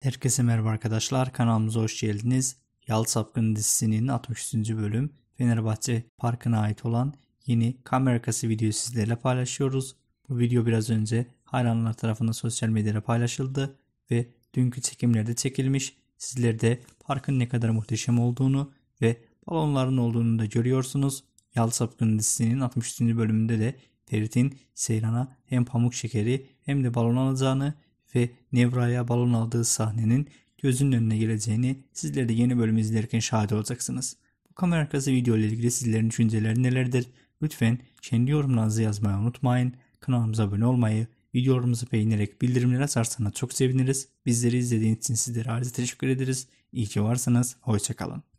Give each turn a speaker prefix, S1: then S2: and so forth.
S1: Herkese merhaba arkadaşlar. Kanalımıza hoş geldiniz. Yal Sapkın dizisinin 63. bölüm Fenerbahçe Parkı'na ait olan yeni kamera videoyu sizlerle paylaşıyoruz. Bu video biraz önce hayranlar tarafından sosyal medyada paylaşıldı ve dünkü çekimlerde çekilmiş. Sizler de parkın ne kadar muhteşem olduğunu ve balonların olduğunu da görüyorsunuz. Yal Sapkın dizisinin 63. bölümünde de Ferit'in Seyran'a hem pamuk şekeri hem de balon alacağını ve Nevra'ya balon aldığı sahnenin gözünün önüne geleceğini sizler de yeni bölümü izlerken şahit olacaksınız. Bu kamera arkası video ile ilgili sizlerin düşünceleri nelerdir? Lütfen kendi yorumlarınızı yazmayı unutmayın. Kanalımıza abone olmayı, videolarımızı beğenerek bildirimleri açarsanız çok seviniriz. Bizleri izlediğiniz için sizlere ayrıca teşekkür ederiz. İyi ki varsanız. Hoşçakalın.